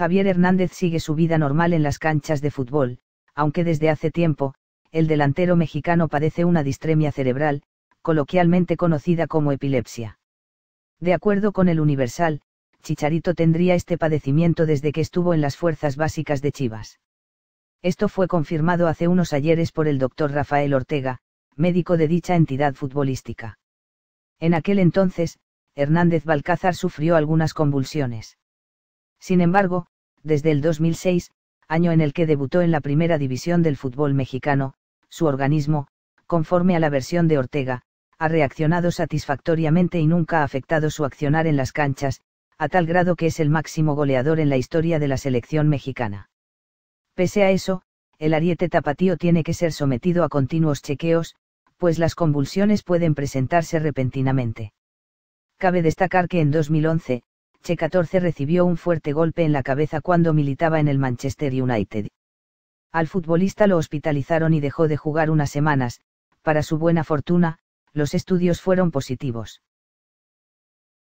Javier Hernández sigue su vida normal en las canchas de fútbol, aunque desde hace tiempo, el delantero mexicano padece una distremia cerebral, coloquialmente conocida como epilepsia. De acuerdo con el Universal, Chicharito tendría este padecimiento desde que estuvo en las fuerzas básicas de Chivas. Esto fue confirmado hace unos ayeres por el doctor Rafael Ortega, médico de dicha entidad futbolística. En aquel entonces, Hernández Balcázar sufrió algunas convulsiones. Sin embargo, desde el 2006, año en el que debutó en la primera división del fútbol mexicano, su organismo, conforme a la versión de Ortega, ha reaccionado satisfactoriamente y nunca ha afectado su accionar en las canchas, a tal grado que es el máximo goleador en la historia de la selección mexicana. Pese a eso, el ariete tapatío tiene que ser sometido a continuos chequeos, pues las convulsiones pueden presentarse repentinamente. Cabe destacar que en 2011, Che 14 recibió un fuerte golpe en la cabeza cuando militaba en el Manchester United. Al futbolista lo hospitalizaron y dejó de jugar unas semanas, para su buena fortuna, los estudios fueron positivos.